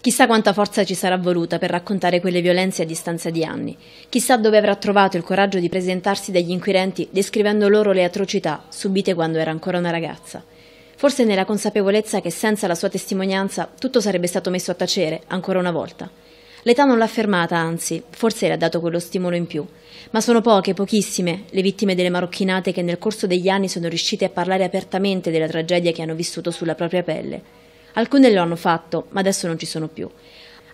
Chissà quanta forza ci sarà voluta per raccontare quelle violenze a distanza di anni, chissà dove avrà trovato il coraggio di presentarsi dagli inquirenti descrivendo loro le atrocità subite quando era ancora una ragazza. Forse nella consapevolezza che senza la sua testimonianza tutto sarebbe stato messo a tacere ancora una volta. L'età non l'ha fermata, anzi, forse le ha dato quello stimolo in più. Ma sono poche, pochissime, le vittime delle marocchinate che nel corso degli anni sono riuscite a parlare apertamente della tragedia che hanno vissuto sulla propria pelle. Alcune lo hanno fatto, ma adesso non ci sono più.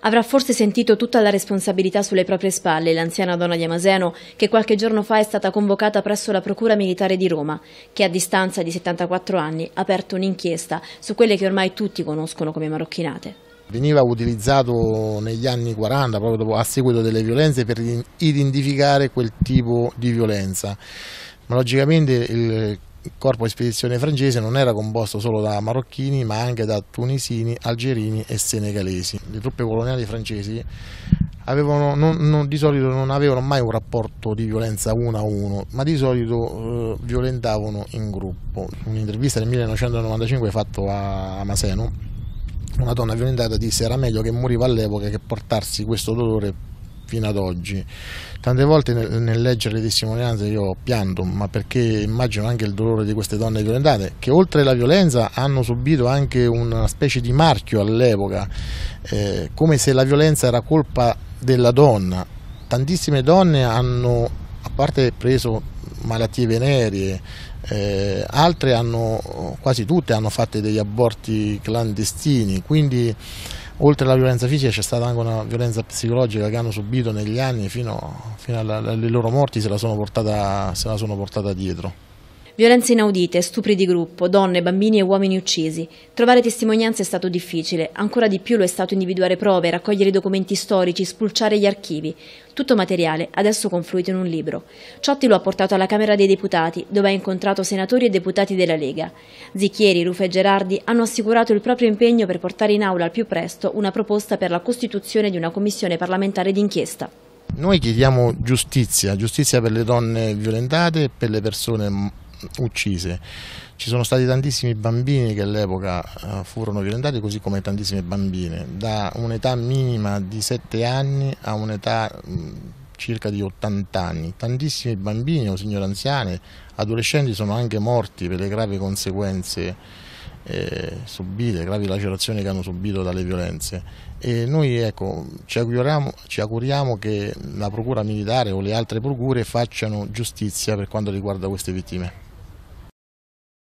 Avrà forse sentito tutta la responsabilità sulle proprie spalle l'anziana donna di Amaseno, che qualche giorno fa è stata convocata presso la Procura Militare di Roma, che a distanza di 74 anni ha aperto un'inchiesta su quelle che ormai tutti conoscono come marocchinate veniva utilizzato negli anni 40 proprio dopo, a seguito delle violenze per identificare quel tipo di violenza ma logicamente il corpo di spedizione francese non era composto solo da marocchini ma anche da tunisini, algerini e senegalesi. Le truppe coloniali francesi avevano, non, non, di solito non avevano mai un rapporto di violenza uno a uno, ma di solito eh, violentavano in gruppo. Un'intervista del 1995 fatta a Maseno, una donna violentata disse era meglio che moriva all'epoca che portarsi questo dolore fino ad oggi. Tante volte nel, nel, leggere le testimonianze io pianto, ma perché immagino anche il dolore di queste donne violentate, che oltre alla violenza hanno subito anche una specie di marchio all'epoca, eh, come se la violenza era colpa della donna. Tantissime donne hanno, a parte preso malattie venerie, eh, altre hanno, quasi tutte hanno fatto degli aborti clandestini, quindi oltre alla violenza fisica c'è stata anche una violenza psicologica che hanno subito negli anni fino, fino alle loro morti se la sono portata, se la sono portata dietro. Violenze inaudite, stupri di gruppo, donne, bambini e uomini uccisi. Trovare testimonianze è stato difficile, ancora di più lo è stato individuare prove, raccogliere documenti storici, spulciare gli archivi. Tutto materiale adesso confluito in un libro. Ciotti lo ha portato alla Camera dei Deputati, dove ha incontrato senatori e deputati della Lega. Zicchieri, Rufa e Gerardi hanno assicurato il proprio impegno per portare in aula al più presto una proposta per la costituzione di una commissione parlamentare d'inchiesta. Noi chiediamo giustizia, giustizia per le donne violentate e per le persone uccise. Ci sono stati tantissimi bambini che all'epoca eh, furono violentati, così come tantissime bambine, da un'età minima di 7 anni a un'età circa di 80 anni. Tantissimi bambini o signore anziane, adolescenti sono anche morti per le gravi conseguenze eh, subite, gravi lacerazioni che hanno subito dalle violenze. E noi ecco, ci, auguriamo, ci, auguriamo, che la Procura militare o le altre procure facciano giustizia per quanto riguarda queste vittime.